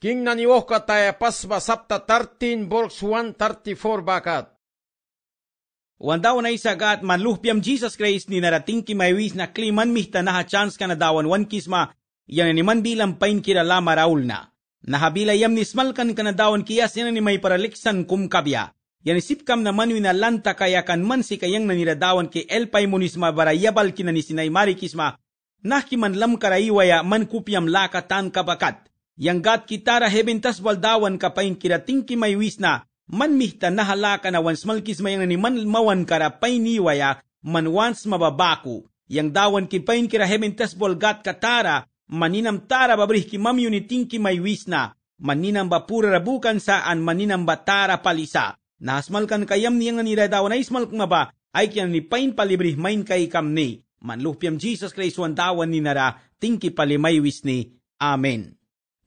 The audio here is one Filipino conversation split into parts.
King naniwoh kataya pasba sapta 13 Volks 134 bakat. Wandaw na isagat manluhpiam Jesus Christ ni narating kimaywis na kliman mihta na chance ka nadawan wan kisma yan ni man bilang pain kirala maraul na. Nahabila yam ni smalkan ka nadawan kiyas yan ni may paraliksan kum kabya. Yan sipkam na manwi na lanta kayakan man si kayang naniradawan ki elpay munisma barayabal kinanisinay mari kisma nah kimanlam karaiwaya man kupyam tan kabakat yang gat kitara hebentas waldawan kapain kirating kimaywis na manmihta nahalaka na once malkis mayang naniman mawan karapay niwaya man once mababaku. Yang dawan kipain kira hebentas bolgat katara maninam tara babrih kimam yuniting kimaywis na maninam bapura rabukan saan maninam batara palisa. Nasmal kayam niyang naniradawan ay ismal kumaba ay kiyan ni pain palibrih main kay kamni. Manluhpiam Jesus Christ wan dawan ni nara tingki palimaywis ni. Amen.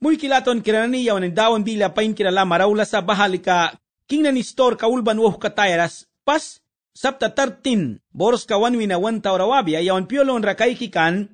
Muy kilaton kirananiyaw ng dawon bila pain kinala marawla sa bahalika king na ni store kaulban woh katayaras pas Sabta 13, boros kawan winawan taurawabia yawan piolon rakay kikan,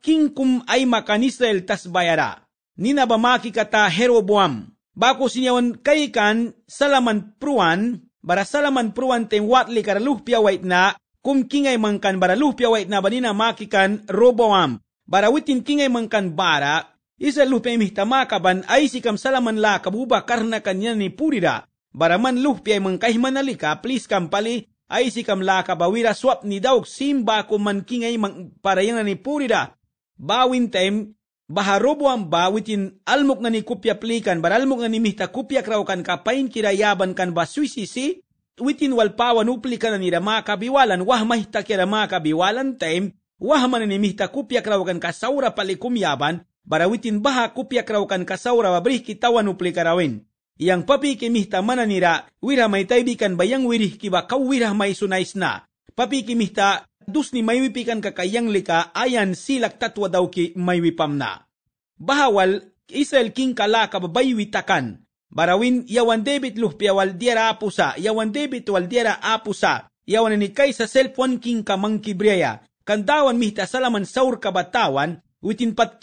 king kum ay makan Israel tas bayara. Ninabamaki kata Heroboam. Bako sinyawan kaikan salaman pruan, bara salaman pruan tem watli karaluhpia wait na, kum king mangkan bara luhpia wait na banina makikan Roboam. Bara witin king mangkan bara, isa luh pemih tamaka ban aisi kam salaman la kabuba karna kanyani purira baraman luh piay mangkah manalika please kam pali aisi kam la kabawira swap ni dauk simba ko man kingay mang parayang ni purira bawin tem baharobo ang bawitin almok nga kan ni kupya plikan baralmok nga ni mihta kupya kapain kirayaban kan basuisisi witin walpawan uplikan ni ramaka biwalan wah mahita kiramaka biwalan tem wah man ni mihta kupya kraukan kasaura palikumyaban barawitin baha kupia kraukan kasaura babrih kitawan uplikarawen. Yang papi kimihta mananira wirah taibikan bayang wirih kiba kau wirah maisunaisna. Papi mihta dusni maiwipikan kakayang lika ayan silak tatwa dauki maiwipamna. Bahawal Israel king kala kababaywitakan. Barawin yawan David luh piawal diara apusa, yawan David wal diara apusa, yawan ni kaysa selpon king kamang kibriaya. Kandawan mihta salaman saur kabatawan, witin bak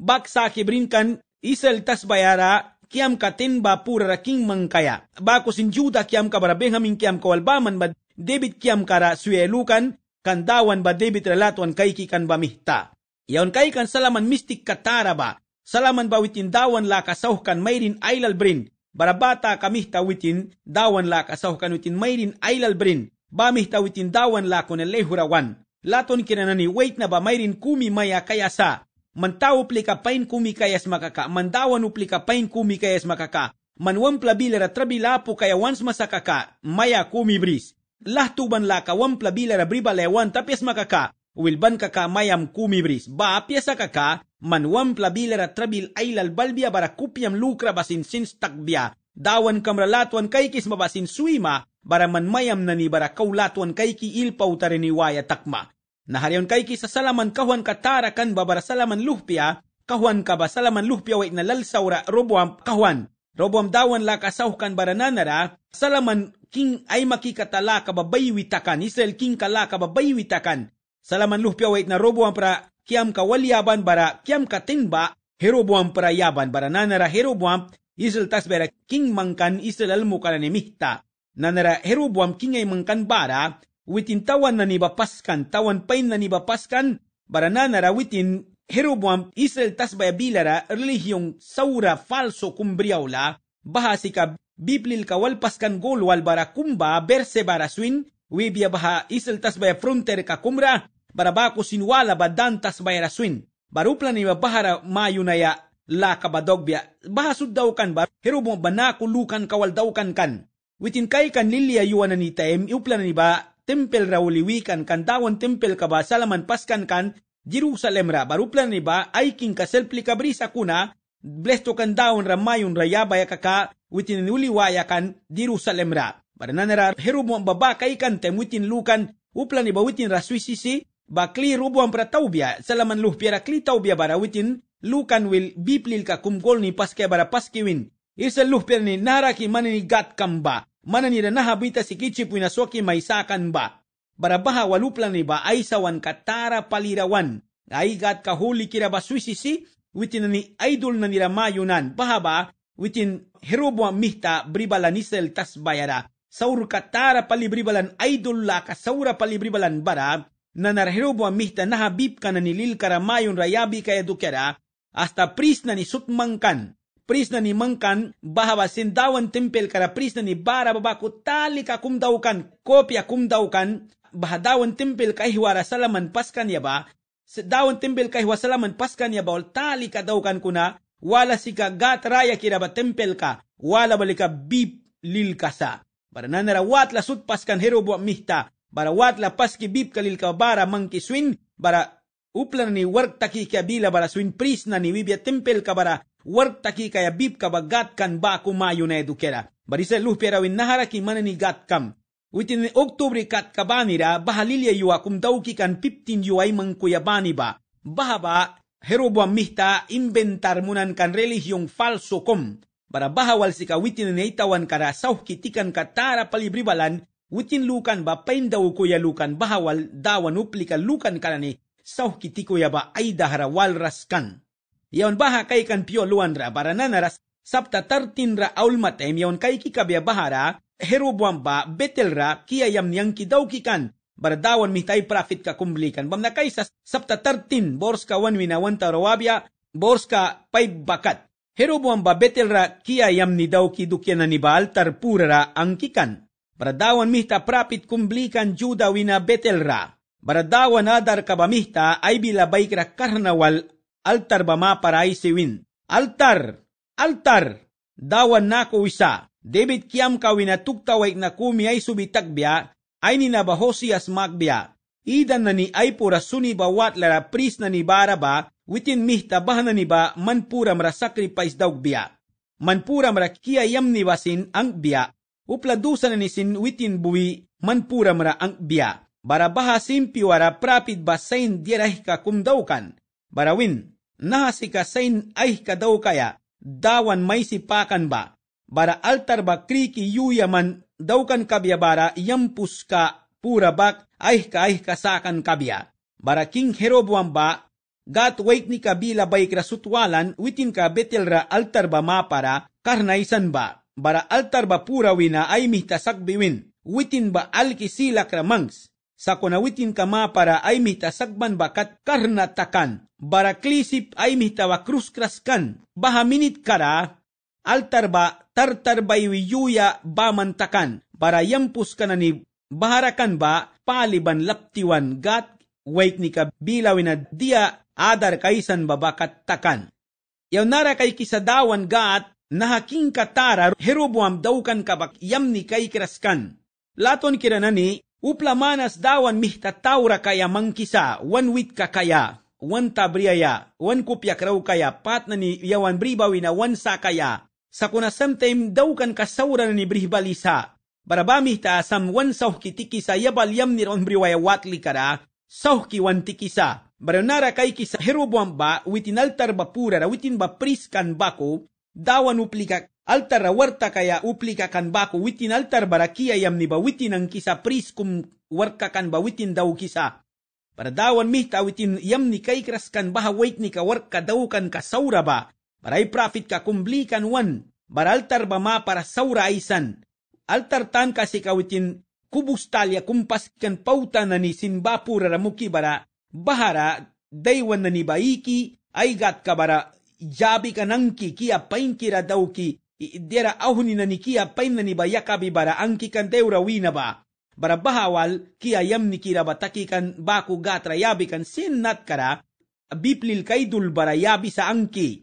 baksa kebrinkan isel tas bayara kiam ka ten ba pura king mangkaya. Bako sin juda kiam ka bara Benjamin kiam ka walbaman ba debit kiam kara suelukan kan dawan ba debit relatuan kaiki kan ba mihta. Yaon kai kan salaman mistik katara ba. Salaman ba witin dawan la kasauhkan mayrin ailal brin. Barabata kamihta witin dawan la kasauhkan witin mayrin ailal brin. Ba mihta witin dawan la konelehurawan laton kinanani wait na ba mayrin kumi maya kaya sa, kayasa mantawo pain kumi kayas makaka mandawan pain kumi kayas makaka manwamplabilera trabilapo kaya once masakaka maya kumi bris lahtuban laka wamplabilera bribalayawan tapias makaka wilban kaka mayam kumi bris ba piasa kaka manwam plabilera trabil ailal balbia bara kupiam lukra basin sins takbia dawan kamralatwan kaikis mabasin suima bara manmayam nani bara kaulatuan kaiki ilpa utareni waya takma Naharion kay ki sa salaman kahuan katara kan babara salaman luhpia, kahuan ka ba salaman luhpia wait na lalsawra roboam kahuan. Roboam dawan la kasaw kan barananara, salaman king ay makikatala witakan, Israel king kala witakan. Salaman luhpia wait na roboam pra kiam kawaliaban bara kiam katinba, Heroboam para yaban barananara Heroboam, Israel tas bara king mangkan Israel almukalanimihta. Nanara Heroboam king ay mangkan bara, witin tawan na nibapaskan, tawan pain na nibapaskan, barananara witin Jeroboam Israel tasbaya bilara relihiyong saura falso kumbriawla, baha sika Biblil kawal paskan gol walbara kumba berse bara swin, wibia baha Israel tasbaya fronter ka kumra, barabako sinwala badan tasbaya raswin. Baruplan ni bahara mayunaya la kabadogbya. Bahasud daw kan ba, hero mo banakulukan kawal daw kan kan. Witin kay kan lilia yuwan ni taem, iuplan ni ba, tempel rawliwikan kantawan tempel kabasalaman paskan kan Jerusalem ra baruplan ni ba aikin kaselpli kabrisa kuna blesto kantawan ramayun rayaba ya kaka witin uliwaya kan Jerusalem ra barnan ra herubu baba kaikan tem witin lukan uplan ni ba witin raswisisi ba kli rubu am prataubia salaman luh piara kli taubia bara witin lukan wil biplil ka kumgol ni paske bara paskiwin Isa luh pernah ni narakimani ni gat kamba. mananirana habita sikichi puinasoki maisakan ba. Barabaha waluplan ba ay sawan katara palirawan. gat kahuli kirabasuisisi witin ni idol na niramayunan bahaba witin herobwa mihta bribalanisel tas bayara. Saur katara palibribalan idol la kasaura palibribalan bara na narherobwa mihta nahabib ka na nilil karamayon rayabi kaya dukera hasta pris na nisutmangkan prisna ni mangkan bahwa sindawan tempel kara prisna ni bara babaku tali kum daukan kopia kum daukan bahadawan tempel kahwara salaman paskan ya ba sindawan tempel kahwa salaman paskan ya ba tali talika daukan kuna wala sika gat raya kira ba tempel ka wala balika bib lil kasa bara nanara watla sut paskan hero buat mihta bara watla paski bib kalil ka bara mangki swin bara uplan ni work taki bila bara swin prisna ni wibia tempel ka bara wartaki kaya bib kaba gat kan ba kumayo na edukera. Barisa luh piera win nahara ki manani gat kam. Witin oktubre kat kabanira bahalilya yuwa kumdauki kan piptin yuway mangkuyabani ba. Bahaba herobuan mihta inventar munan kan religion falso kom. Bara bahawal sika witin neitawan kara sauhkitikan katara palibribalan witin lukan ba paindaw kuya lukan bahawal dawan uplika lukan karani sauhkitikuya ba ay daharawal raskan. yawan baha kaikan pioluanra barananaras sapta tartinra aulmatem yawan kaiki kabia bahara ba betelra kia yam nianki daukikan bardawan mitay profit ka kumblikan bamna kaisa sapta tartin borska wan winawan tarawabia borska pay bakat herubuan ba betelra kia yam ni dauki dukiana ni baal tarpurara angkikan bardawan mihta profit kumblikan juda wina betelra bardawan adar kabamihta ay bila baikra karnawal altar bama parai siwin. Altar! Altar! Dawan na ko isa. David kiam kawin na tuktaway na kumi ay subitag biya, ay ninabaho si asmak biya. Idan na ni ay pura suni bawat lara pris na ni bara ba, witin mihtabah na ni ba manpura mra sacrifice daw biya. Manpura mra kiyayam ni basin ang biya. Upladusan na ni sin witin buwi manpura mra ang biya. Barabaha simpi wara prapit basain dirah kakumdawkan barawin. Naha si kasayn ay kadaw kaya, dawan may sipakan ba, bara altar ba kriki yuyaman daukan kabya bara yampus ka pura bak ay ka ay kasakan kabya. Bara king Herobuan ba, gat wait ni kabila ba ikrasutwalan witin ka betelra altar ba mapara karnaisan ba. Bara altar ba pura wina ay mihtasakbiwin, witin ba alkisilak ramangs sakonawitin kama para ay sakban bakat karna takan. Baraklisip ay mihtawakrus kraskan. Bahaminit kara, altar ba tartar ba yuya bamantakan. Para yampus ka na ni baharakan ba paliban laptiwan gat wait ni kabilawin na dia adar kaisan babakat takan. Yaw nara kay kisadawan gat nahaking katara herubuam daukan kabak yam ni kay kraskan. Laton kiranani Upla manas dawan mihta taura kaya mankisa, wan witka kaya, wan tabriaya, wan kupya krau kaya, patnani yawan bribawina wan sakaya, sakuna samtaim daukan kasauran ni bribalisa, Baraba ta asam wan sauki tikisa yabal yamnir ron briwaya watli kara, sauki wan tikisa, baronara kai kisa herubuan ba, witin altar bapura witin bapriskan baku, dawan uplika altar warta kaya uplika kan baku witin altar barakia yam niba witin ang kisa priskum warka kan bawitin daw kisa. Paradawan mihta witin yam ni kay kraskan baha wait ni ka warka daw kan kasaura ba. Baray profit ka kumblikan wan. Baraltar ba ma para saura aisan. Altar tan kasi kawitin kubus talya kumpas kan pauta na ni simba pura bara. Bahara daywan na ni baiki ay gat ka bara. Jabi kanangki kia painkira daw ki i'idera ahunina nikia painani ba yakabi bara anki kan teurawina ba bara bahawal kia yam nikira ba takikan baku gatra yabi kan sinnat kara biplil kaidul bara yabi sa angki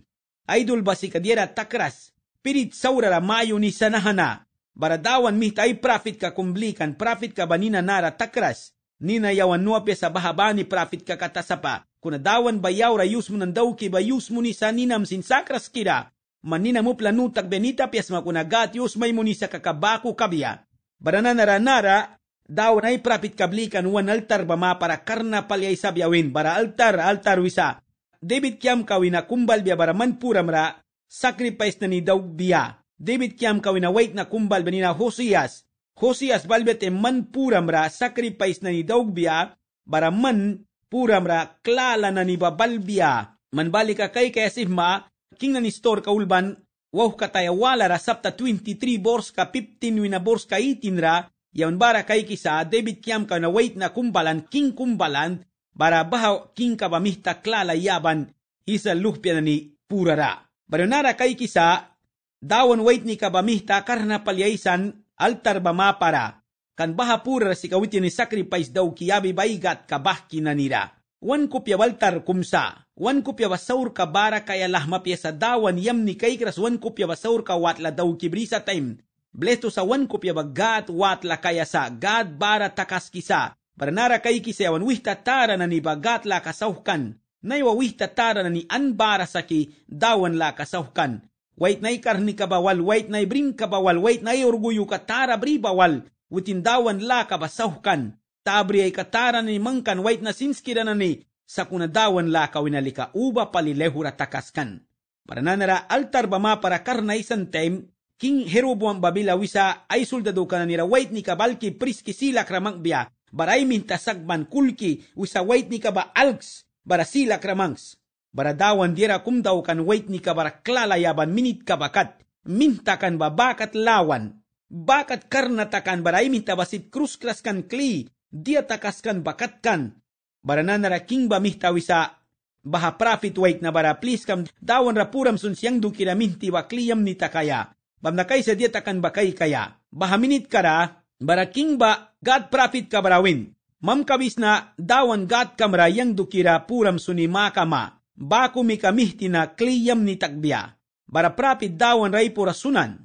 idol ba si kadiera takras pirit saurara mayo ni sanahana bara dawan mi tay profit ka kumblikan profit ka banina nara takras nina yawan nuape sa bahabani profit ka katasapa kuna dawan ba yaw rayus mo ng dawki ba yus mo ni saninam sin sakras kira manina mo planutak benita pias makunagat yus may muni sa kakabaku kabya. Barana naranara, daw na iprapit kablikan wan altar bama para karna palyay sabyawin bara altar altar wisa. David kiam kawina kumbal biya bara manpuramra, sacrifice na ni daw biya. David kiam kawina wait na kumbal benina Hosias. Hosias balbete manpuramra, sacrifice na ni daw biya, bara man puramra klala na ni babalbiya. Manbalika kay kaya sifma, king na Nestor kaulban, waw katayawala ra sapta 23 bors ka 15 wina bors ka 18 ra, yawn bara kay kisa, David kiyam ka na wait na kumbalan, king kumbalan, bara bahaw king kabamihta klala yaban, isa lupya na ni purara. Barionara kay kisa, dawan wait ni kabamihta karna palyaisan, altar bama para, kan baha pura si kawitin ni sacrifice daw kiyabi baigat kabahki na nira. wankupya waltar kumsa, wankupya basawrka barakaya lahmapya sadawan yamni kaikras wankupya basawrka watla dawkibrisa taim, blesto sa wankupya bagat watla kayasa, gat bara takaskisa, baranara kaikisayawan wihta tarana ni bagat la kasauhkan, naiwa wihta tarana ni anbara saki dawan la kasauhkan, wait nay kabawal, wait nay kabawal, wait tara orgullo katara bribawal, dawan la kabasauhkan, tabri ay katara ni mangkan wait na sinskira na ni sa kunadawan la kawinalika uba palilehura takaskan. Para nanara altar bama para karna isang time, King Heroboam Babila wisa ay soldado ka na nira wait ni kabalki priski sila kramang biya, baray mintasagban kulki wisa wait ni kaba alks, bara sila kramangs. Bara dawan dira kumdaw kan wait ni kabara klalayaban minit kabakat, mintakan ba bakat lawan, bakat karnatakan baray mintabasit kruskras kan kli, dia takaskan bakatkan. Baranan ra king ba mihtawisa. Baha profit wait na bara please kam dawan rapuram sun siyang dukira minti wakliyam ni takaya. Bamnakay sa dia takan bakay kaya. Baha minit kara, bara king ba God profit ka barawin. Mam kabis na dawan God kamra yang dukira puram sunima kama. Baku mi kamihti na kliyam ni takbiya. Bara profit dawan ray purasunan.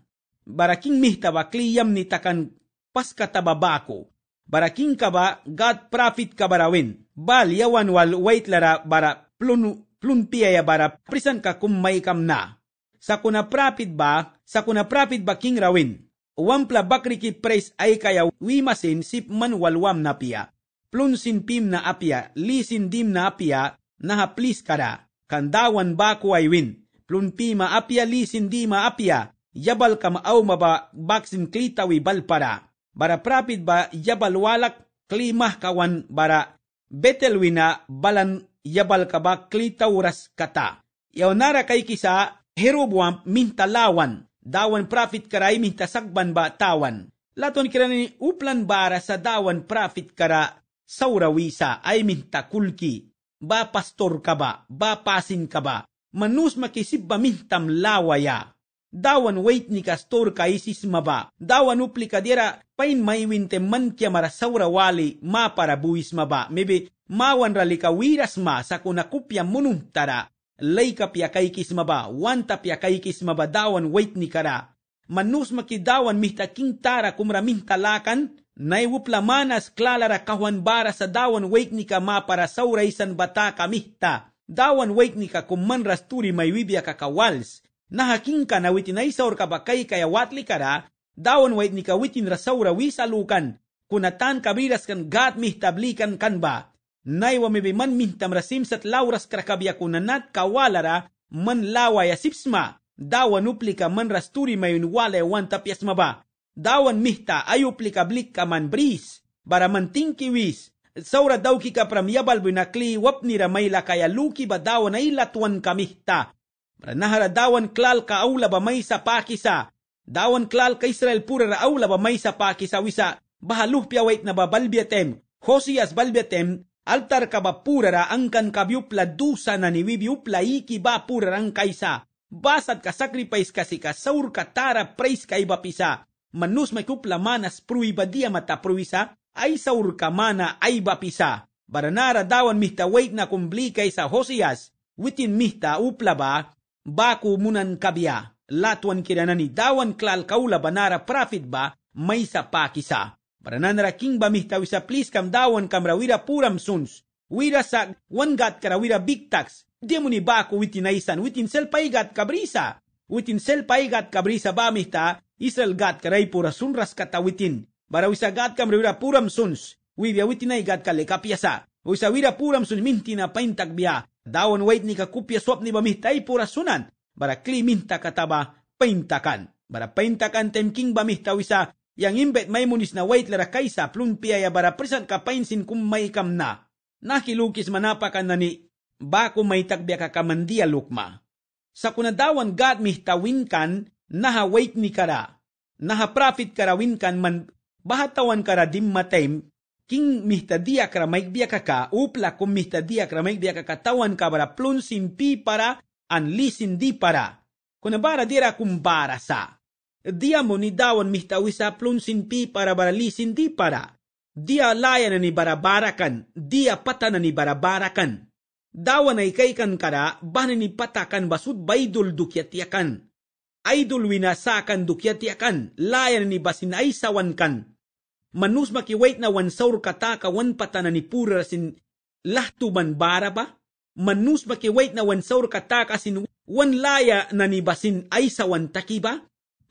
Bara king mihta ba kliyam ni takan paskatababako barakin ka ba God profit ka barawin. Bal yawan wal wait lara bara plun plunpiyaya bara prisan ka kung may kam na. Sa kuna profit ba, sa kuna profit ba king rawin. Wampla bakriki praise ay kaya wimasin sip man walwam na piya. Plunsin pim na apya, lisin dim na apya, naha please kara. Kandawan ba ko ay win. Plunpi apia, lisin di maapya. Yabal ka maaw maba baksin klitawi balpara bara prapit ba yabalwalak klimah kawan bara betelwina balan yabal kaba klita uras kata. Yaunara nara kay kisa herubwam mintalawan dawan prapit karay mintasagban ba tawan. Laton kira ni uplan bara sa dawan prapit kara saurawisa ay mintakulki. Ba pastor ka ba? Ba pasin ka ba? Manus makisib ba mintam lawaya? dawan wait ni kastor ka isis maba. Dawan upli kadira pain maywin man kya marasaura wali ma para buwis maba. Maybe mawan ralika wiras ma sa kunakupya munum tara. Laika piyakaikis maba, wanta piyakaikis maba dawan wait ni kara. Manus makidawan mihta king tara kumra mintalakan, manas klalara kahuan bara sa dawan wait ni ka ma para saura isan bata kamihta. Dawan wait ni kakuman rasturi maywibya kakawals nahaking na witin ay saur kabakay kaya watli kada, dawan wait ni kawitin rasaura wisalukan, kunatan kabiras kan gat mih mihtablikan kanba. Naiwa mibiman mihtam rasim sat lauras krakabiakunanat kawalara man lawaya sipsma, dawan uplika man rasturi mayun wale wan tapyas maba. Dawan mihta ayuplika blik ka man bris, bara man tinkiwis, saura daw ki kapramyabal binakli wapnira may kaya luki ba daw na ilatuan kamihta ನಹರ ದಾವನ್ ಕ್ಲಾಲ್ ಕ ಔಲಬ ಮೈಸ ಪಾಕಿಸ ದಾವನ್ ಕ್ಲಾಲ್ ಕ ಇಸ್ರಾಯೇಲ್ ಪೂರರ ಔಲಬ ಮೈಸ pakisa. Wisa bahaluh ಲುಹ್ಪ್ಯ na ನಬ ಬಲ್ಬ್ಯತೆಂ ಹೋಸಿಯಸ್ ಬಲ್ಬ್ಯತೆಂ altar ka ba purara angkan ka biupla dusa na ni biupla iki ba purarang kaisa. Basad ka sacrifice kasi ka saur ka tara praise ka iba pisa. Manus may kupla manas prui ba dia mata pruisa ay saur ka mana ay ba pisa. Baranara dawan mihta wait na kumbli kay Hosias. Witin mihta upla ba baku munan kabia latwan kiranani dawan klal kaula banara profit ba maisa pakisa. Barananra king ba mihtawisa please kam dawan kamra wira puram suns. Wira sa one gat kara wira big tax. Demuni baku witin aisan witin sel paigat kabrisa. Witin sel paigat kabrisa ba mihta Israel gat karai pura sunras kata witin. Barawisa gat kamra wira puram suns. Wibia witin aigat gat kale kapiasa. Usa wira puram sun mintina paintak bia. Dawan wait ni kakupya swap ni bamistay purasunan. Bara kliminta kataba paintakan. Bara paintakan temking bamistawisa yang imbet may munis na wait lara kaysa plumpia ya bara prisan kapainsin kum may kam na. Nakilukis manapakan na ni bako may takbya kakamandia lukma. Sa kunadawan God mihtawin kan naha wait ni kara. Naha profit karawin kan man bahatawan kara dimmatay kin maik kramaik biakaka upla kun maik kramaik biakaka tawan kabara plun sin pi para an li di para kuna bara dira kum bara sa dia moni dawan wisa plun sin pi para bara li di para dia layan ni barakan dia patan ni barakan dawan ay kaikan kara bahan ni patakan basud baidul dukyatiakan aidul winasakan dukyatiakan layan ni basin ay Kan manus ki wait na wan saur ka wan patana ni pura sin lahtuban baraba manus ki wait na wan saur ka sin wan laya na ni basin aisa wan takiba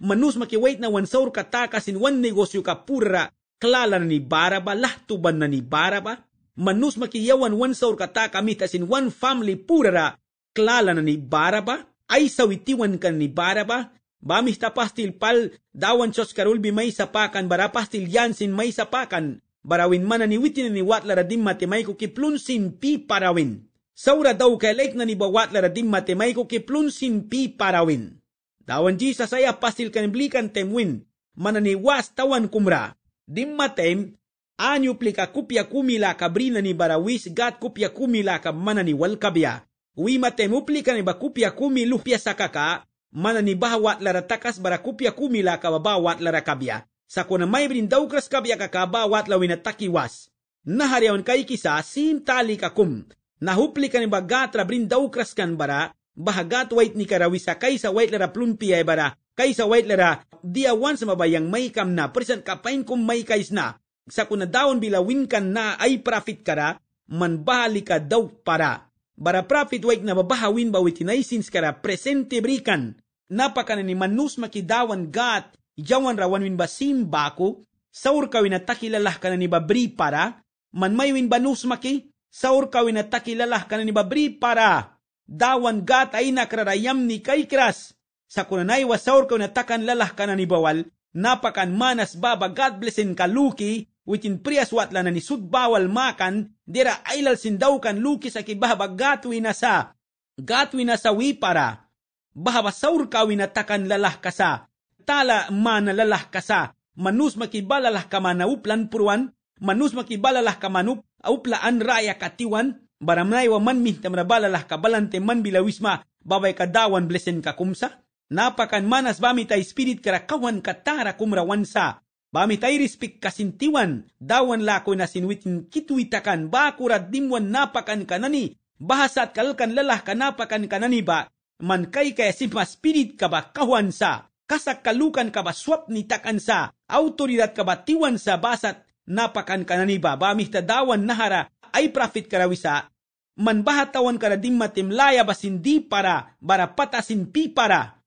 manus ki wait na wan saur ka sin wan negosyo ka pura klala na ni baraba lahtuban na ni baraba manus ki yawan wan saur kataka mita sin wan family pura klala na ni baraba aisa witiwan kan ni baraba Bamis ta pastil pal dawan chos karulbi may sapakan bara pastil yansin may sapakan barawin mana ni witin ni watlara dimma temay ko kiplunsin pi parawin. Saura daw kay lake na ni bawatlara dimma temay ko kiplunsin pi parawin. Dawan ji sa saya pastil kaniblikan temwin mana ni was tawan kumra. Dimma tem anyo plika kupya kumila kabrina ni barawis gat kupya kumila ka mana ni walkabya. Uima tem uplika ni bakupya kumi lupya sakaka mana ni bahawatlara takas bara kupya kumila kababawatlara kabya sakona maybrin dawkras kabya kakabawatla winataki was nahariawan kay kisa sim tali kakum nahupli kan bagatra brin dawkras kan bara bahagat wait ni karawisa kaysa wait lara plumpi ay e bara kaysa wait lara diawan sa mabayang may kam na present kapain kum may kays na sakuna daon win kan na ay profit kara man bahali ka daw para bara prophet wag na babahawin ba itinaisins kara presente brikan. Napakana ni manus makidawan gat, ijawan rawan win basim bako, saur kawin at takilalah kana ni babri para, man may win banus maki, saur kawin at takilalah kana ni babri para. Dawan gat ay nakrarayam ni kaikras. Sa kunanay wa saur kawin at takan lalah kana ni bawal, napakan manas baba God blessin kaluki, witin priyaswat na ni bawal makan, dira ailal sindaukan lukisaki bahaba gatuina sa gatuina sa wipara bahaba kawina takan lalah kasa tala mana lalah kasa manus makibalalah kamana uplan puruan manus makibalalah kamanup uplaan raya katiwan baramnay wa man balalah tamrabalalah kabalante man bilawisma babay kadawan blesen kakumsa napakan manas bami ta spirit kawan katara kumrawansa Bami tay respect kasintiwan, dawan lako na sinwitin kitwitakan bakurat dimwan napakan kanani, bahasa at kalkan lalah kanapakan kanani ba, man kay kaya simpa spirit ka ba kahuan sa, kasakalukan ka ba swap ni takan sa, autoridad ka ba tiwan sa basat napakan kanani ba, bami tadawan nahara ay profit karawisa, man bahatawan karadim laya basindi para, barapatasin pi para,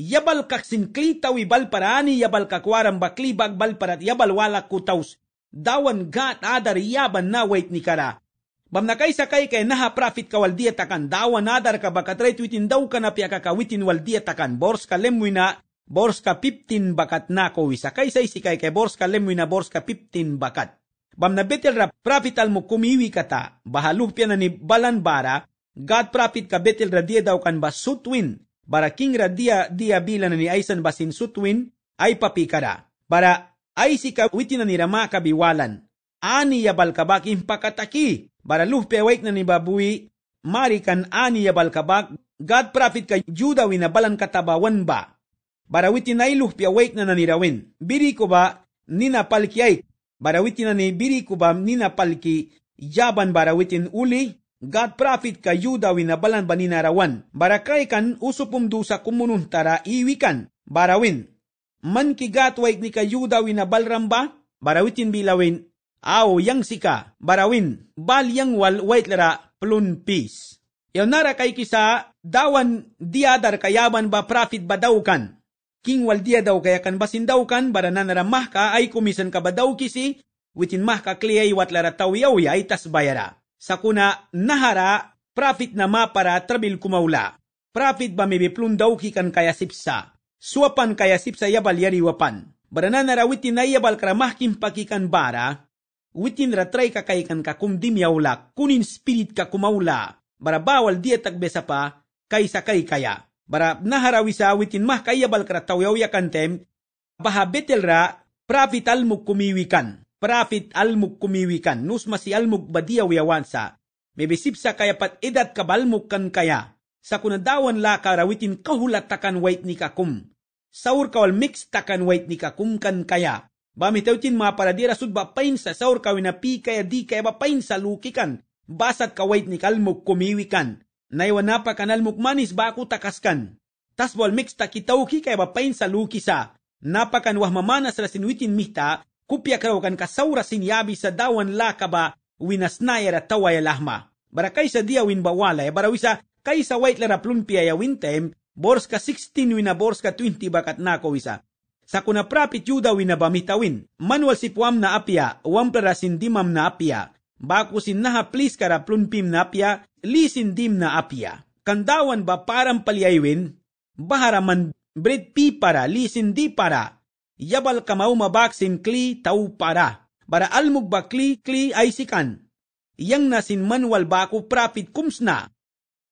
yabal kaksimkli taw ibal parani yabal kakwaram bakli bagbal parat yabal wala kutaus Dawan ga adar yaban na wait ni kara. Bamnakay sakay kay naha profit ka waldiya takan dawan adar ka bakatray tuitin daw ka na piyakakawitin waldiya takan bors ka lemoy na bors ka 15 bakat na ko sakay say sikay kay bors ka lemoy na bors ka 15 bakat. Bamna betel ra profit al mo kumiwi kata bahaluh piyan ni balan bara God profit ka betel ra diya daw kan basutwin ಬರ ರದ್ದಿಯ ದಿಯ ಬೀಲನನಿ ಐಸನ್ ಬಸಿನ್ ಸುತ್ವಿನ್ ಐಪಪಿ ಕರ ಬರ ಐಸಿಕ ವಿತಿನನಿ ರಮಾ ಕಬಿ ವಾಲನ್ ಆನಿಯ ಬಲ್ಕಬಾಕ್ ಇಂಪಕತಕಿ ಬರ ಲುಹ್ಪೆ ವೈಕ್ನನಿ ಬಬುಯಿ ಮಾರಿಕನ್ ಆನಿಯ ಬಲ್ಕಬಾಕ್ ಗಾದ್ ಪ್ರಾಫಿತ್ ಕ ಜೂದವಿನ ಬಲನ್ ಕತಬ ಒನ್ ಬಾ ಬರ ವಿತಿನೈ ಲುಹ್ಪೆ ವೈಕ್ನನಿ ರವಿನ್ ಬಿರಿಕುಬ ನಿನ ಪಲ್ಕಿ ಐಕ್ ಬರ ವಿತಿನನಿ ಬಿರಿಕುಬ ನಿನ ಪಲ್ಕಿ ಯಾಬನ್ ಬರ ವಿತಿನ್ ಉಲಿ God prophet kayuda winabalan baninarawan. Barakay kan usupumdu sa kumunun tara iwikan. Barawin. Man kigatwaik ni kayuda winabalram balramba. Barawitin bilawin. Aw yang sika. Barawin. Bal yang wal wait lara plun peace. Yaw nara kay kisa dawan diadar kayaban ba profit prophet kan. King wal dia daw kaya kan basin daw kan bara nanaramah ka ay kumisan ka ba daw kisi witin mah ka kliyay wat lara tawiyaw ya itas bayara ಸಕುನ ನಹರ prophet ನಮ ಪರ ತ್ರಬಿಲ್ ಕುಮೌಲ ಪ್ರಾಫಿತ್ ಬಮಿ ಬಿಪ್ಲುನ್ daukikan kaya sipsa. Suwapan kaya sipsa yabal yari yariwapan. Barananara witin na yabal karamahkim pakikan bara. Witin ratray ka kumdim yaula kunin spirit kakumaula. Bara bawal dietag besa pa kaysa kay kaya. Bara naharawisa witin mah kaya kayabal karatawyawyakan tem. Baha betel ra profit almuk kumiwikan. Prapit almug kumiwikan, nusma si almug badiyaw yawansa. Mebisip sa kayapat edat kabalmug kan kaya. Sa kunadawan la karawitin kahulatakan wait ni kakum. Saur kawal mix takan wait ni kakum kan kaya. Bamitawtin mga paradira sud bapain sa saur kawin na pi kaya di kaya bapain sa lukikan. Basat kawait ni kalmug kumiwikan. Naiwana pa kanalmug manis bako takaskan. Tas wal mix takitawki kaya bapain sa lukisa. Napakan wah mamanas rasinwitin mihta ka saura sinyabi ಕುಪ್ಯಕ್ರವಕನ್ಕ ಸೌರಸಿನ್ ಯಾಬಿಸ ದಾವನ್ ಲಾಕಬ ವಿನ ಸ್ನಾಯರ ತವಯ ಲಹ್ಮ ಬರ ಕೈಸ ದಿಯವಿನ್ kaysa wait ವಿಸ ಕೈಸ ವೈಟ್ಲರ ಪ್ಲುಂಪಿಯ ವಿನ್ time borska 16 wina borska 20 bakat na ko wisa. Sa kuna prapit yuda wina bamitawin. Manual si puam na apia, wamplara sindimam na apia. sin naha please kara plumpim na apia, li sindim na apia. Kandawan ba parang palyaywin, baharaman bread pi para, li sindi para, yabal kamau mabak kli tau para. Bara almug ba kli kli ay sikan. Yang nasin manwal baku prapit kumsna.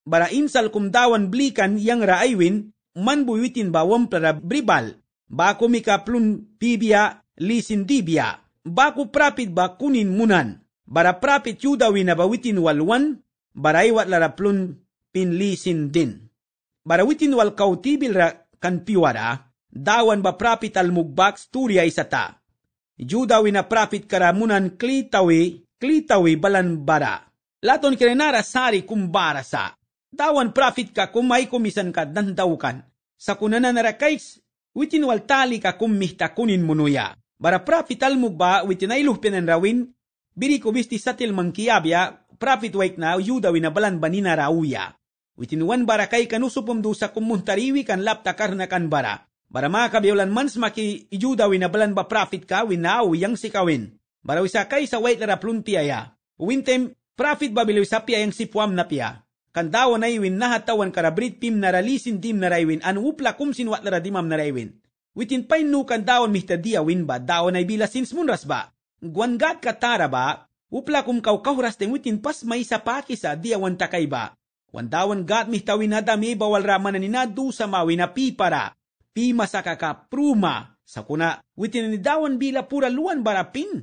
Bara insal kumdawan blikan yang raaywin manbuwitin bawang para bribal. Baku mikaplun pibia lisin dibia. Baku prapit bakunin munan. Bara prapit yudawin na bawitin walwan. Baraiwat laraplun pinlisin din. Bara witin wal kautibil ra kan piwara, dawan ba prophet almugbak storya isata. Judawi na prophet karamunan klitawi, klitawi balanbara. Laton kirenara sari kumbara sa. Dawan prophet ka kumay kumisan ka dandawkan. Sa kunanan narakais, witin waltali ka kummihtakunin munuya. Bara prophet almugba witin ay lupin rawin, biri kumisti satil mangkiyabya, prophet waik na yudawi na balanbanina rauya. Witin wan bara kay kanusupom do sa kumuntariwi kan lapta karnakan bara Barama kabiulan man maki ijuda winabalan ba profit ka winaw yang sikawin. Baraw isa kay sa wait lara plun piyaya. Uwintem profit babilaw sa piyayang sipuam na piya. Kandawa na iwin nahatawan karabrit pim naralisin dim naraiwin anu upla kumsin wat lara dimam naraiwin. Witin pain no kandawan mihtadiya win ba daon ay bila sins munras ba. Guangat katara ba upla kum kaukauras teng witin pas may sa pakisa diawan takay ba. Wandawan gat mihtawin na dami bawal ramanan sa mawin na pipara pimasakakapruma sakuna witin ni dawan bila pura luan barapin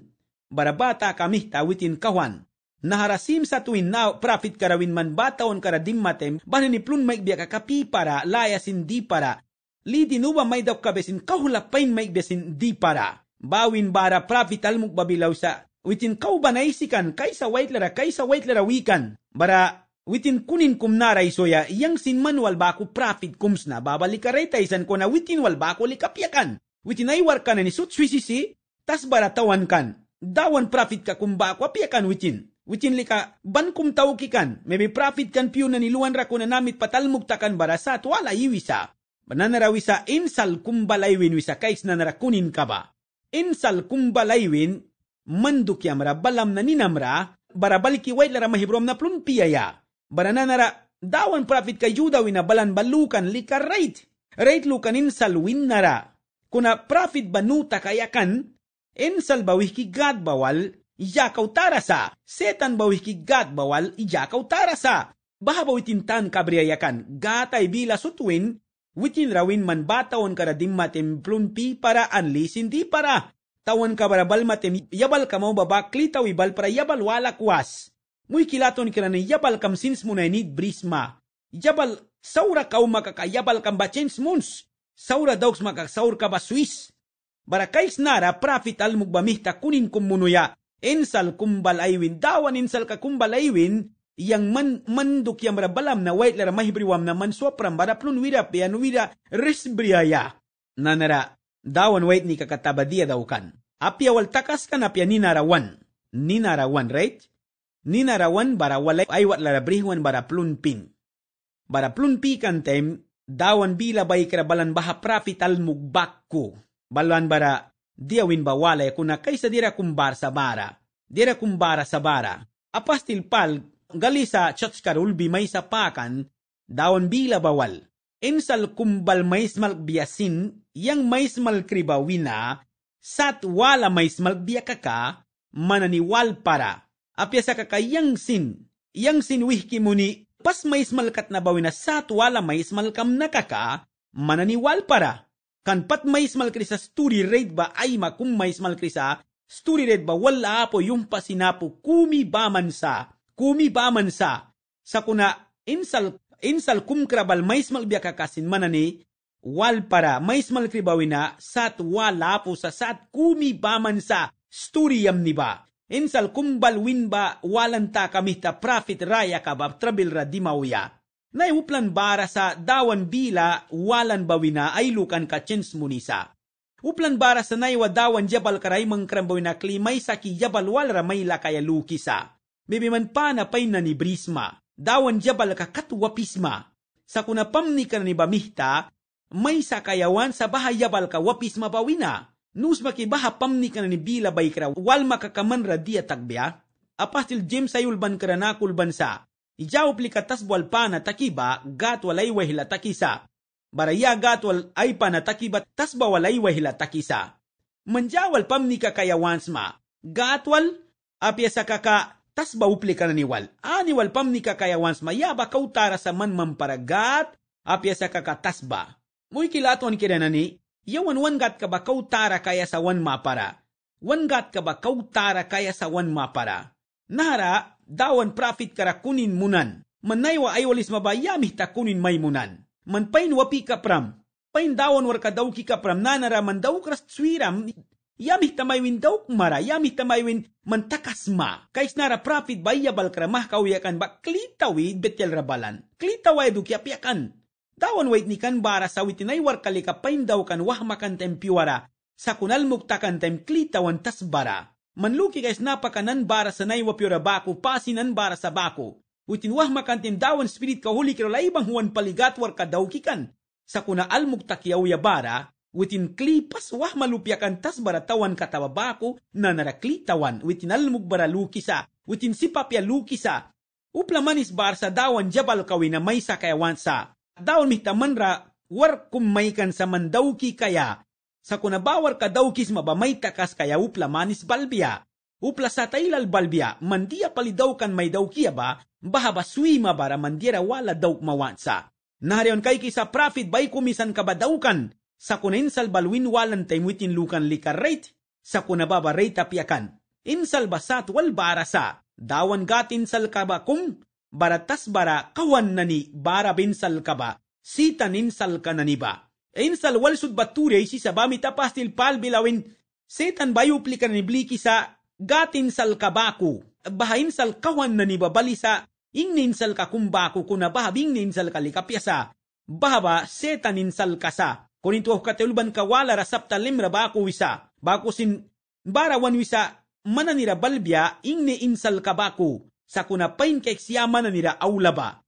barabata kami witin kawan naharasim sa tuwin na profit karawin man bataon karadim matem banin ni plun maigbiya kakapi para layas hindi para li dinuba may daw kabesin kahulapain maigbesin di para bawin bara profit almuk babilaw sa witin kau banaisikan kaysa wait lara kaysa wait lara wikan bara witin kunin kumnara isoya yang manual baku profit kumsna babalikareta isan kona witin wal walbaku likapiakan. Witin aywar kana ni sut swisisi tas baratawan kan. Dawan profit ka kumbaku piakan witin. Witin lika ban kum taukikan mebe profit kan piuna ni luan na namit patalmuk takan barasa sa. iwisa. Bananarawisa sa insal balaywin wisa kais narakunin ka kaba. Insal balaywin, manduk yamra balam na ninamra baliki wait lara mahibrom na plum piaya. bananara dawan prophet kay Juda balan balukan lika right. Right lukanin salwin nara. Kuna prophet banuta kayakan en salbawih ki God bawal iyakaw tarasa. Setan bawih ki God bawal iyakaw tarasa. Bahabaw itintan kabriyayakan gatay bila sutwin, witin rawin man batawan karadim matem plunpi para anlisin di para. Tawan kabarabal matem yabal kamaw baba litaw ibal para yabal wala kuwas Muy kilaton kirani yabal kam sins munenid brisma. Yabal saura kau yabal kam bachens muns. Saura dauks makaksaur kaba suis. Barakais nara prafit al mugbamihta kunin kumunuya. Ensal kumbal aywin. Dawan insal ka kumbal aywin. yang man manduk yang barabalam na white lara mahibriwam na man sopram baraplun wira pian wira resbriaya nanara dawan white ni kakatabadia daukan api awal takas kan api ninarawan. Ninarawan, ni right ninarawan bara walay ay aywat larabrihwan bara plunpin. Bara plunpi kantem, dawan bila bay karabalan baha prapital mugbakku. Balan bara diawin ba walay kuna kaysa dira kumbar sa bara. Dira kumbara sa bara. Apastil pal, gali sa tsatskarul bimay sa pakan, dawan bila bawal. Insal kumbal maismal biasin, yang maismal kribawina, sat wala maismal biyakaka, mananiwal para apya sa kakayang sin, yang sin wihki muni, pas may ismalkat na bawin na sa tuwala may ismalkam na kaka, mananiwal para. Kan pat may ismalkrisa sturi raid ba ay makum may ismalkrisa, sturi raid ba wala po yung pasinapo kumi baman sa, kumi baman sa, sa kuna insal, insal kumkrabal may ismalbiya kakasin manani, wal para may ismalkribawin na sat wala po sa sat kumi baman sa, sturiyam ni ba insal kumbal winba walanta kamita profit raya kabab trabil radimauya. Naiuplan bara sa dawan bila walan bawina ay lukan ka chins munisa. Uplan bara sa naiwa dawan jabal karay mangkrambaw na klimay sa kijabal wal ramay la kaya lukisa. Bibiman pa na pay na ni Brisma. Dawan jabal ka katwapisma. Sa kunapam ni ka ni Bamihta, may sa kayawan sa bahayabal ka wapisma bawina Nus maki baha pamni kanani bila baikra wal makakaman radia tagbea. Apastil James sayul ban karanakul bansa. Ijaw plikatas bual pana takiba gat walay wahila takisa. Baraya gat wal ay pana takiba tasba walay wahila takisa. Manjawal pamni kakayawans ma. Gatwal apiasa kaka tasba upli ani wal pamni kakayawans ma yaba kautara sa man mamparagat apiasa kaka tasba. Muy kilatuan nani yawan wangat ka ba kautara kaya sa wan mapara. Wangat ka ba kautara kaya sa wan mapara. Nahara, dawan profit karakunin munan. Manaywa ay walis mabayamih takunin maymunan. Manpain wapi kapram. Pain dawan war kadaw ki kapram nanara mandaw kras tswiram. Yamih tamaywin daw mara, yamih tamaywin mantakas ma. Kais nara profit bayabal kramah kawiyakan ba klitawid betel rabalan. Klitaway dukyapiakan Tawan wait ni kan bara sa witinaywar kalika paindaw kan wahmakan tem piwara, sa kunal muktakan tem klitawan tas bara. Manluki guys napakanan bara sa naywa piwara baku, pasinan bara sa baku. Witin wah makan tem dawan spirit kahuli kiro laibang huwan paligat war paligatwar kikan. Sa kunaal muktakiyaw ya bara, witin klipas wah malupyakan tas katawa baku na naraklitawan witin almug lukisa, witin sipapya lukisa uplamanis bar sa dawan jabal kawin na may sa kayawansa daun mi tamanra war kummaikan sa mandawki kaya sa kunabawar kadawkis mabamay takas kaya upla manis balbia. Upla sa tailal balbia, mandia palidaw kan may dawkiya ba, bahaba sui mabara mandira wala daw mawansa. Naharion kay kisa profit bay kumisan kabadawkan, sa kunainsal balwin walan tay muitin lukan likar rate, sa kunababa rate apiakan. Insal basat wal barasa, dawan gatin sal kabakum, ಬರ ಕವನ್ನನಿ ಬಾರಬೆನ್ಸಲ್ ಕಬ ಸೀತನಿನ್ಸಲ್ ಕನನಿಬ ba? E wal sud bature isi sa bami tapas til pal bilawin setan bayu plikan ni bliki sa gatin sal kabaku bahain sal kawan na ni babali sa ingnin sal kakumbaku kuna bahabing ninsal sal kalikapyasa bahaba setan insal kasa kunintu ka teulban kawala rasapta limra baku wisa sin barawan wisa mananira balbya ingne insal kabaku sa kunapain kay siyaman na nira aulaba.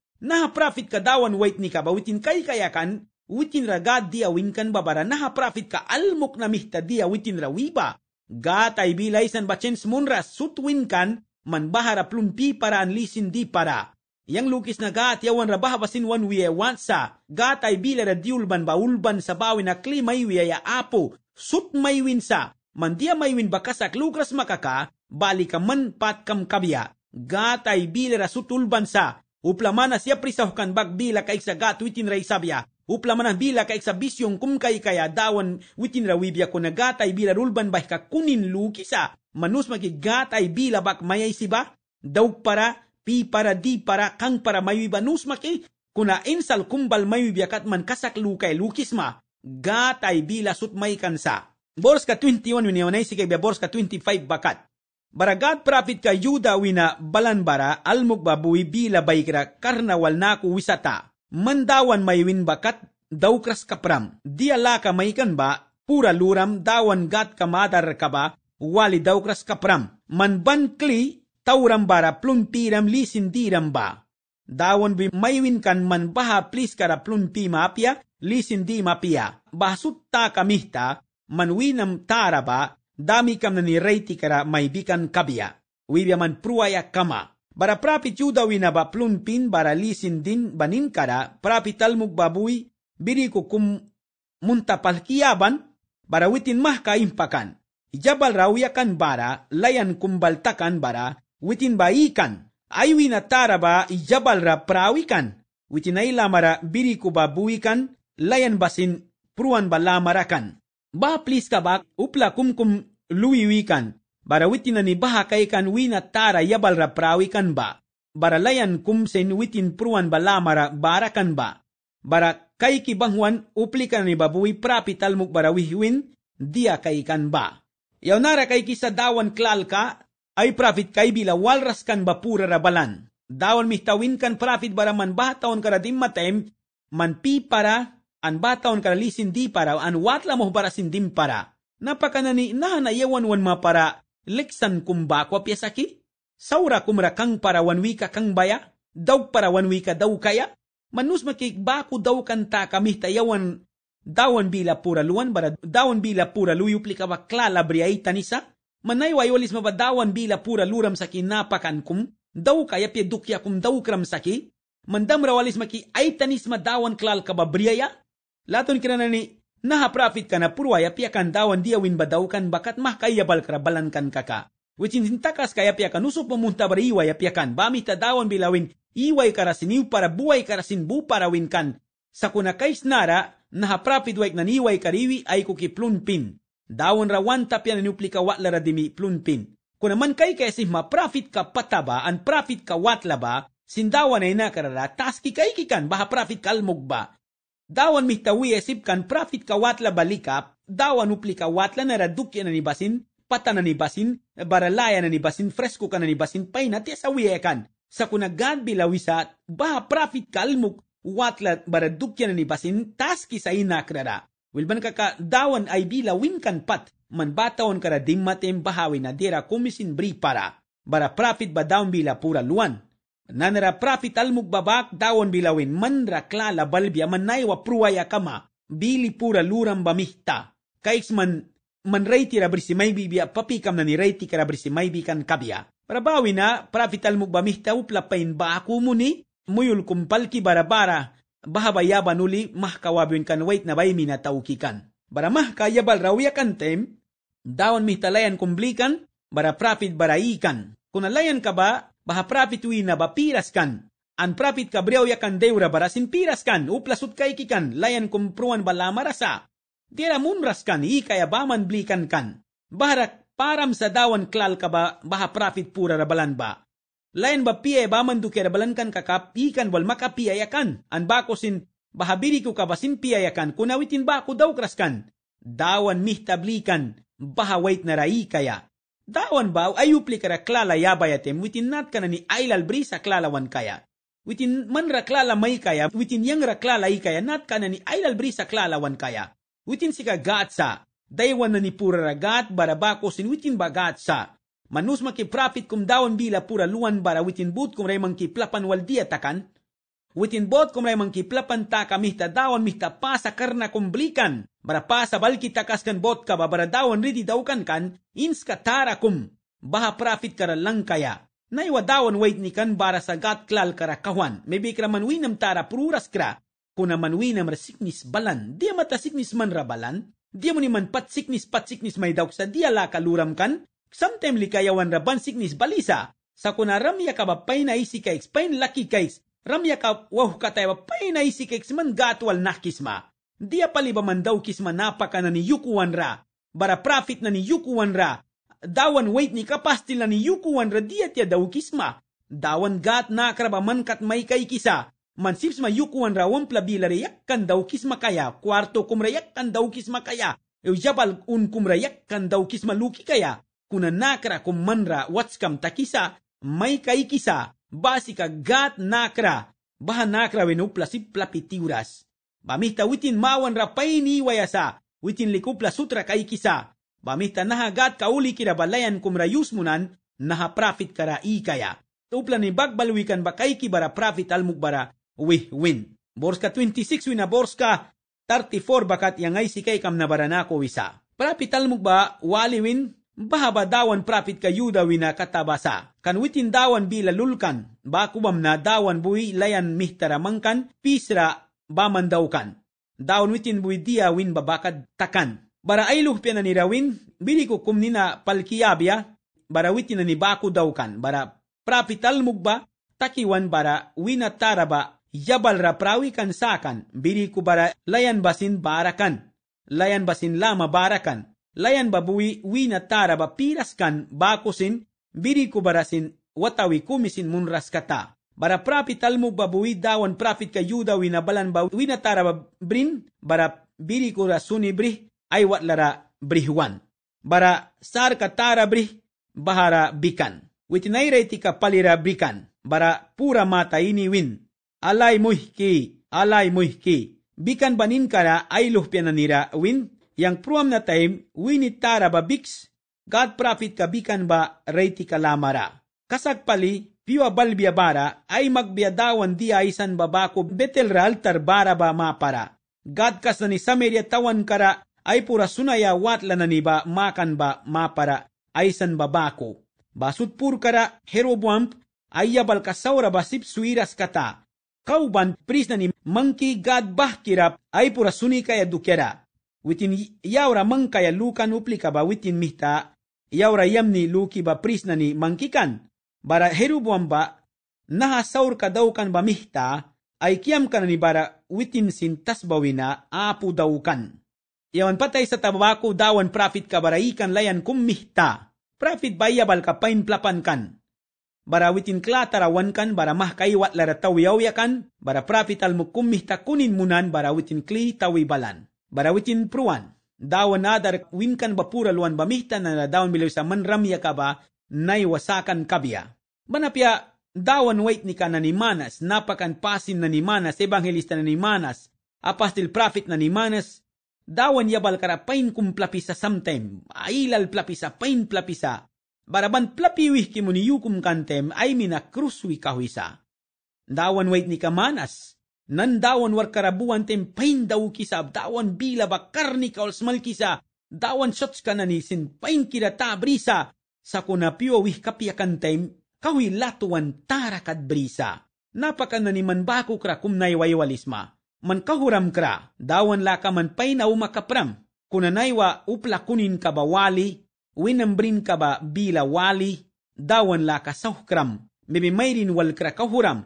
profit ka dawan wait ni ka bawitin kay kayakan, witin ragad di awin kan babara profit ka almok na mihta di awitin rawiba. Gatay bilay san bachens munra sutwin kan, man bahara plumpi para anlisin di para. Yang lukis na gat yawan rabah basin wan wiye wansa, gatay bila ban baulban sa bawin na klimay wiya ya apo, sut may winsa, dia may win bakasak lukras makaka, bali ka man patkam kabya gatay bila rasul tulbansa, uplamana siya prisahkan bag bila ka iksa gat witin ray sabya, uplamana bila ka iksa bisyong kumkay kaya dawan witin rawibya ko na gatay bila rulban bah ka kunin lukisa, manus magigatay bila bak mayay siba, daw para, pi para di para, kang para mayuiba nus maki, kuna insal kumbal mayuibya kat man kasak lukay lukis ma, gatay bila sut may kansa. Bors ka 21 yun yun ay sige bors ka 25 bakat. Baragat prapit ka Yuda wina balanbara almugbabuwi bila baikra karnawal naku wisata. Mandawan maywin bakat daukras kapram. Diala ka maikan ba pura luram dawan gat kamadar ka ba wali daukras kapram. Manban kli tauram bara pluntiram lisindiram ba. Dawon bi maywin kan man baha plis kara plunti mapia lisindi mapia. Bahsut ta kamihta manwinam taraba dami kam ni reiti kara maibikan kabia wibiaman pruaya kama bara prapi juda ba plunpin bara lisin din banin kara prapi talmuk babui biri kukum munta palkiaban bara witin mahka impakan ijabal rawiakan bara layan kumbaltakan bara witin baikan tara taraba ijabal ra prawikan witin ay lamara biri kubabuikan layan basin pruan ba lamarakan ba plis kabak upla kumkum luwiwi wikan, bara witin ani baha kaykan wina tara yabalra prawi kan ba bara layan kumsen witin pruan balamara bara kan ba bara kayki bangwan upli kan ni babuwi prapi talmuk bara wihwin dia kan ba yaw nara kayki sa dawan klalka ay profit kay bila walras kan bapura rabalan dawan mihtawin kan profit bara man bataon karadim matem man pi para an bataon karalisin di para an watla mo para sindim para napakanani nahana yewanwanma para lexankumbakwa pyasaki sawrakumra kan para wanwika kanbaya dawk para wanwika dawkaya manusma kay baku dawkanta kamihta yawan dawan bila pura luan bara dawan bila pura luyu plikaba klala briay tanisa manay wayolis mabadawan bila pura luram saki napakan kum dawkaya piedukya kum dawkram saki mandam rawalis maki ay tanis madawan klal kababriyaya laton kinanani Naha profit kana purwa ya pia kan dawan dia win badaukan bakat mah kaya bal karabalan kan kaka. Wicin hintakas kaya pia kan usup pumunta bariwa ya pia kan bami tadawan bilawin iway siniu para sin bu para win kan. Sakuna kais nara naha profit waik nan iway kariwi ay plunpin. Dawan rawan tapia na anu niuplika lara dimi plunpin. Kunaman kai kaya sih ma-profit ka pataba an profit ka watlaba sindawan ay nakarara taski kai kikan baha profit kalmog ba dawan mihtawiesip kan profit kawatla balikap, dawan upli kawatla na radukya na basin, pata na nibasin, baralaya na nibasin, fresko ka na nibasin, pay na tiyasawiyekan. Sa kunagad bilawisa, ba profit kalmuk, watla baradukya na nibasin, taski sa inakrara. Wilban kaka dawan ay bilawin kan pat, manbatawan kara dimmatem bahawi na dira kumisin bri para. Bara profit ba dawn bila pura luwan. nanra prapit babak dawon bilawin manra klala balbia manaiwa pruwaya kama bili pura luran bamihta kaiks man man reiti rabrisi maybi bia kam nani reiti karabrisi maybi kan kabia rabawina prapit pain baku muni muyul kumpalki barabara bahaba yaba nuli mahkawabin kan wait na mina taukikan bara mahka yabal rawiakan tem dawon mihtalayan kumblikan bara prafit bara ikan kunalayan ka ba baha prophet wina ba piras kan. An prophet kabriyaw yakan deura barasin piras kan, uplasut kaikikan, layan kumpruan ba lamarasa. Dira mumras kan, ikaya baman blikan kan. Baharak param sa dawan klal ka ba, baha prophet pura rabalan ba. Layan ba piya baman duke rabalan kan kakap, ikan wal makapiyayakan. An bakosin, bahabiri ko kabasin piyayakan, kunawitin ba ako daw kraskan. Dawan mihtablikan, bahawait na rai kaya. Dawan ba, ayupli kara klala yabayatem, witin nat kana ni ailal brisa klala wan kaya. Witin man raklala may kaya, witin yang raklala ikaya, nat kana ni ailal brisa klala wan kaya. Witin sika gatsa, daywan na ni pura ragat, barabako sin witin bagatsa. Manus makiprapit kum dawan bila pura luan bara witin but kum ray plapan waldia takan. Witin bot kum ray plapan taka mihta dawan mihta pasa karna kumblikan. Barapa sabalki takaskan bot ka babaradawan riti daukan kan inska tarakum baha profit kara karalang kaya. Naiwadawan wait ni kan bara sagat klal karakawan. Mebikra manwinam tara pruras kra. Kuna manwinam rasiknis balan. Di matasiknis man rabalan. Di mo ni man pat signis may dauk sa di ala kaluram kan. Samtem likayawan raban signis balisa. Sa kuna ramya ka bapay na isi ka explain lucky cakes. Ramya ka wahu ka tayo bapay na isi ka man gatwal nakisma. Dia palibaman daw kismanapaka na ni Yukuan ra. Bara profit na ni Yukuan ra. Dawan wait ni kapastil na ni Yukuan ra dia tiya daw kisma. Dawan gat na krabaman kat may kay kisa. Mansips ma Yukuan ra wampla bilarayak kan daw kisma kaya. Kwarto kumrayak kan daw kisma kaya. jabal un kumrayak kan daw kismaluki kaya, kuna nakra kumanra watskam takisa, may kaikisa, basi ka gat nakra, baha nakra wenupla si plapitiuras. Bamista witin mawan rapaini wayasa, witin likupla sutra kay kisa. Bamista nahagat kauli kira balayan kumrayus munan, naha profit kara ikaya. Tupla ni bagbalwikan bakay kibara profit almugbara win. Borska 26 wina borska 34 bakat yang ay sikay kam nabaranako wisa. Profit almugba win, bahaba dawan prapit kayuda wina katabasa. Kan witin dawan bila lulkan, bakubam na dawan buhi layan mihtaramangkan, pisra baman daukan. Daun witin dia win babakad takan. Bara ailuh piana ni rawin, biliku kum nina palkiyabia, bara witin ni baku daukan, bara prapital mugba, takiwan bara wina taraba yabal raprawi kan sakan, biliku bara layan basin barakan, layan basin lama barakan, layan babui wina taraba piraskan bakusin, biriku barasin watawi kumisin munras kata. bara prophet almu babui dawan prophet ka Yuda winabalan ba winatara brin bara biri ko rasuni bri ay watlara brihwan bara sar katara tara bri bahara bikan witinayray ti ka palira brikan bara pura mata ini win alay muhki alay muhki bikan banin kara ay nira win yang pruam na time winitara ba biks God profit ka bikan ba reyti kalamara kasagpali piwabal biyabara ay magbiadawan di ay san babako betelral tarbara ba mapara. Gadkas na ni Samaria tawan kara ay pura sunayawat lananiba makan ba mapara ay san babako. Basut pur kara Herobamp ay yabal kasaura basip suiras kata. Kauban prisna ni mangki gad bahkirap ay pura sunikaya dukera. Witin yaura mangkaya lukan uplika ba witin mihta yawra yamni luki ba prisna ni mangkikan bara herubuamba naha sawrka dawkan bamihta aykiam kanani bara witim sintas bawina apu dawkan. Yawan patay sa tabako dawan profit ka bara ikan layan kummihta. Profit bayabal ka pain plapan kan. Bara witin kla kan bara mah kaiwat larataw yawya kan. Bara profit al mukummihta kunin munan bara witin kli tawi balan. Bara witin pruan. Dawan nadar winkan bapura luan bamihta na dawan bilaw sa manramya ka ba naiwasakan kabia. Manapya dawan wait ni kananimanas, napakan pasin Manas, evangelista nanimanas, apostle prophet Manas, dawan yabal karapain kum plapisa samtem, ailal plapisa pain plapisa, baraban plapiwih kimuniyukum kantem ay minakruswi kahwisa. Dawan wait ni kamanas, nandawan war karabuan tem pain daw kisa, dawan bila bakar ni kaolsmal kisa, dawan shots ka nanisin pain kirata brisa, sa sakunapio wihkapiakantaym kawilatuan tara kad brisa. Napakananiman naniman bako kra kum naiwaywalisma. Man kahuram kra, dawan laka man pay na umakapram. Kunanaywa uplakunin ka ba wali, winambrin ka ba bila wali, dawan laka sahukram. Mibi mayrin wal kra kahuram.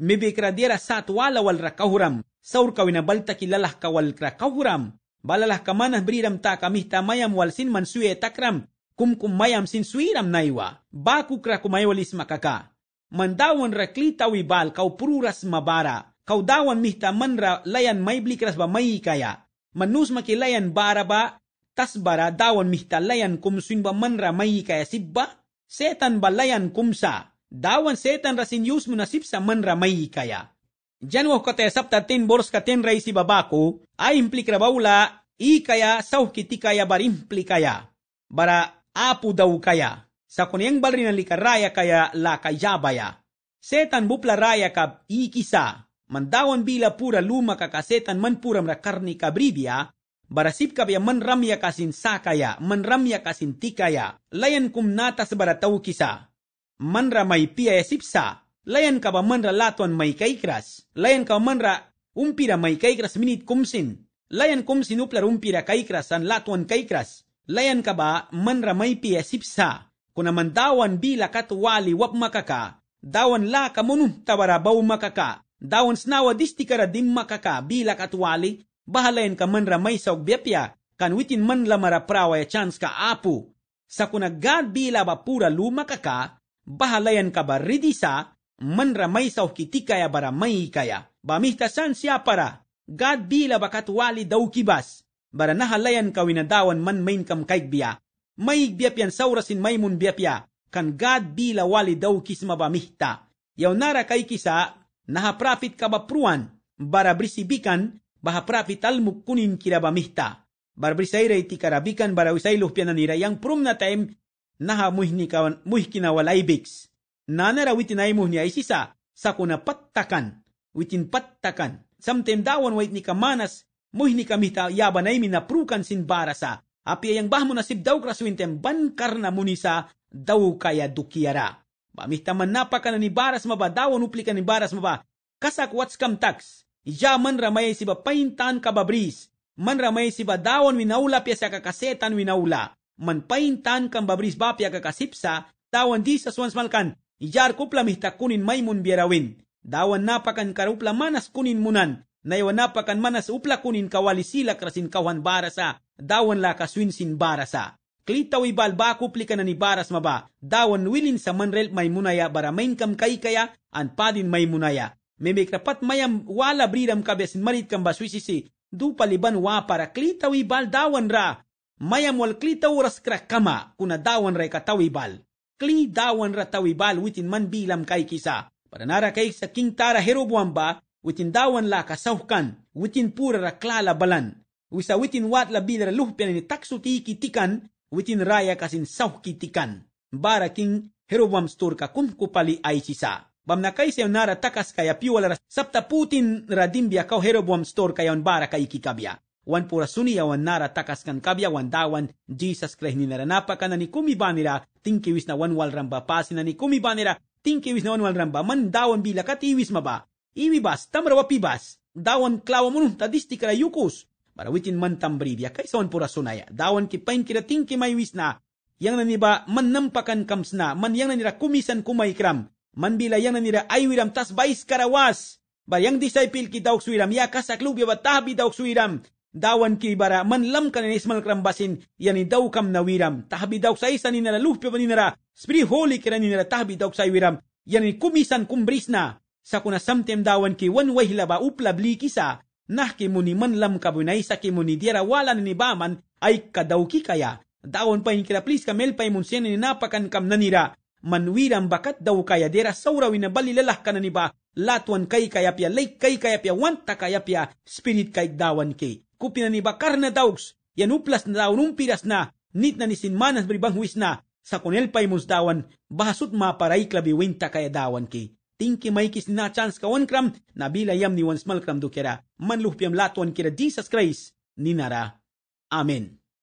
Mibi kra dira sat wala wal ra kahuram. Saur ka winabalta lalah ka wal kra kahuram. Balalah ka manah briram ta kamih mayam wal sin man suye takram. kumkumayam sin suiram naywa makaka. mandawan raklitawi bal kawpururas mabara mihta manra layan ba mayikaya maki layan baraba tasbara dawan layan mihtalayan ba manra mayikaya sibba setan layan kumsa dawan setan rasin yus munasipsa manra mayikaya janwo kota sabtatin ten raisi babaku a implikrabaula ikaya kaya bar implikaya bara apudau kaya sakoniang balrinan raya kaya lakayabaya setan buplaraya kab ikisa mandawan bila pura luma kakasetan man pura mrakarni kabribia barasip kabya man ramya kasin sakaya man ramya kasin tikaya layan kumnata tau kisa Manra ramai pia ya sipsa layan kaba man latuan mai kaikras layan kaba manra umpira mai kaikras minit kumsin layan kumsin upla umpira kaikras san latuan kaikras layan ka ba man ramay piyasipsa, kunaman dawan bila katuwali wap makaka, dawan la tawara tawarabaw makaka, dawan snawa disti karadim makaka bila katuwali, bahalayan ka man ramay sa ubyapya, kanwitin man prawa ya chance ka apu. Sa kunagad bila bapura luma kaka, bahalayan ka ba ridisa, man ramay sa ukitika ya baramay kaya. Bamihtasan siya para, God bila bakatwali daw kibas, baranahallayan kawinadawan man main kam kaikbiya. May biapyan saurasin maymun biapya, kan God bila lawali daw kisma ba mihta. Yaw nara kay kisa, nahaprapit ka ba pruan, barabrisibikan, bahaprapit almuk kunin kira ba mihta. Barabrisayra iti karabikan barawisay luhpianan nira, yang prum na time, naha muhnika, muhkinawalaybix. Nanara witin ay muhni ay sisa, sa pattakan, witin pattakan. Samtem dawan wait ni kamanas, Muhini kami ta yaban ay minaprukan sin bara sa apiayang bahmo na sibdaw krasuintem bankar na munisa daw kaya dukiyara. Bamihta man napaka na ni baras mabadawon uplika ni baras maba kasakwats kamtax. Iya man ramay si paintan kababris. Man ramay si badawon winaula pia sa kakasetan winaula. Man paintan kambabris ba pia kakasipsa dawon di sa swans malkan. Ijar kupla mihta kunin maimun bierawin. Dawon napakan karupla manas kunin munan nayawanapakan manas uplakunin sila krasin kawan barasa, dawan la kaswinsin barasa. Klitaw ibalba kuplika na ni baras maba, dawan wilin sa manrel may munaya baramain kam kaikaya, an padin may munaya. Memek rapat mayam wala briram kabesin marit kang baswisisi, du paliban wa para klitaw ibal dawan ra, mayam wal klitaw ras krakama, kuna dawan ra ikatawibal. Kli dawan ra tawibal witin man bilam kay kisa. Para nara kay sa king tara Herobuamba, witin dawan la ka sauhkan, witin pura ra klala balan, wisa witin wat la bila ra luhpian ni taksu ti kitikan, witin raya kasin sauh kitikan. Bara king Herobam stor ka kum kupali aisisa. Bam na kai nara takas kaya piwala sapta putin radimbia kau Herobam stor kaya on bara ka ikikabia. wan pura suni ya wan nara takas kan kabia wan dawan Jesus Christ ni naranapa kana ni kumi banira tinkiwis na wan wal ramba pasina ni kumi banira tinkiwis na wan wal ramba man dawan bila katiwis maba ibibas tamrawa pibas dawan clavo mununta distikra yukus barawitin mantam bridia kaisawan purasunaya dawan ki pain kira mai wisna. yang naniba man nampakan kamsna man yang nanira kumisan kumaikram man bila yang nanira aywiram tas bais karawas bar yang disaipil kita uksuiram ya kasak tahbi batahbi dauksuiram dawan ki bara man lam kanin ismal kram basin yani daukam nawiram tahbi dauk saisa ninara luhpya baninara spri spriholi kira ninara tahbi dauk saiwiram yani kumisan kumbrisna sa kuna samtem dawan ki wanway ba uplabli kisa nah kimuni manlam kabunay sa kimuni diara wala ni baman ay kadawki kaya. Dawan pa kira please kamel pa imunsen ni napakan kam nanira. Manwiram bakat daw kaya dira saurawin na balilalah ka na ni ba latuan kay kayapya, lay kay kayapya, wanta pia spirit kay dawan kay. Kupina ni bakar na daugs, yan uplas na daw numpiras na, nit na ni sinmanas bribang huwis na, sa kunel pa'y musdawan, bahasot maparay winta kaya dawan kay. tinki maikis ninachans ka onkram na bila yam ni wan smalkram dukera. Manluh piam laton kira Jesus Christ ninara. Amen.